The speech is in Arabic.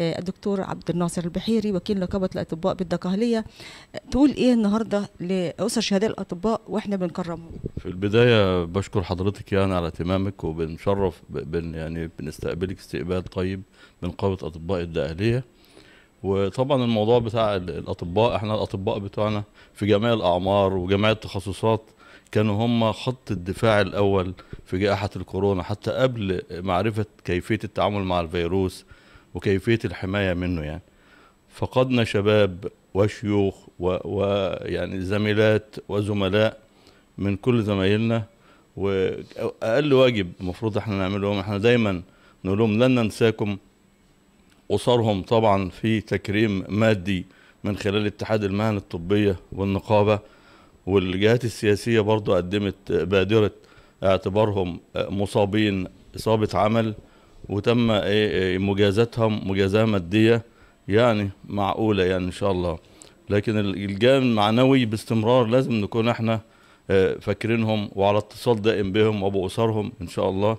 الدكتور عبد الناصر البحيري وكيل نقابه الاطباء بالدقهليه تقول ايه النهارده لاسر شهداء الاطباء واحنا بنكرمهم في البدايه بشكر حضرتك يعني على اهتمامك وبنشرف بن يعني بنستقبلك استقبال طيب من قوه اطباء الدقهليه وطبعا الموضوع بتاع الاطباء احنا الاطباء بتوعنا في جميع الاعمار وجميع التخصصات كانوا هم خط الدفاع الاول في جائحه الكورونا حتى قبل معرفه كيفيه التعامل مع الفيروس وكيفيه الحمايه منه يعني فقدنا شباب وشيوخ ويعني زميلات وزملاء من كل زمايلنا واقل واجب المفروض احنا نعمله احنا دايما نقول لهم لن ننساكم اسرهم طبعا في تكريم مادي من خلال اتحاد المهن الطبيه والنقابه والجهات السياسيه برضو قدمت بادره اعتبارهم مصابين اصابه عمل وتم إيه، إيه، مجازاتهم مجازاه ماديه يعني معقوله يعني ان شاء الله لكن الجانب المعنوي باستمرار لازم نكون احنا آه، فاكرينهم وعلى اتصال دائم بهم وبأسرهم ان شاء الله